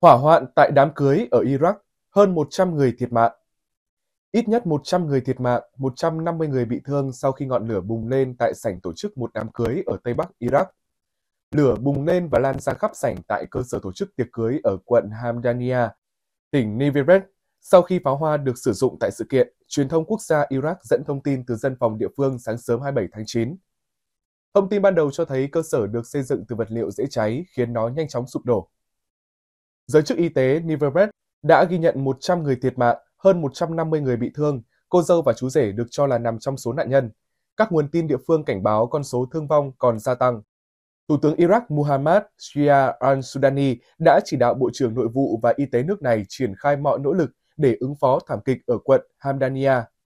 Hỏa hoạn tại đám cưới ở Iraq, hơn 100 người thiệt mạng. Ít nhất 100 người thiệt mạng, 150 người bị thương sau khi ngọn lửa bùng lên tại sảnh tổ chức một đám cưới ở Tây Bắc Iraq. Lửa bùng lên và lan ra khắp sảnh tại cơ sở tổ chức tiệc cưới ở quận Hamdania, tỉnh Niveret. Sau khi pháo hoa được sử dụng tại sự kiện, truyền thông quốc gia Iraq dẫn thông tin từ dân phòng địa phương sáng sớm 27 tháng 9. Thông tin ban đầu cho thấy cơ sở được xây dựng từ vật liệu dễ cháy khiến nó nhanh chóng sụp đổ. Giới chức y tế Niveret đã ghi nhận 100 người thiệt mạng, hơn 150 người bị thương, cô dâu và chú rể được cho là nằm trong số nạn nhân. Các nguồn tin địa phương cảnh báo con số thương vong còn gia tăng. Thủ tướng Iraq Muhammad Shia al-Sudani đã chỉ đạo Bộ trưởng Nội vụ và Y tế nước này triển khai mọi nỗ lực để ứng phó thảm kịch ở quận Hamdania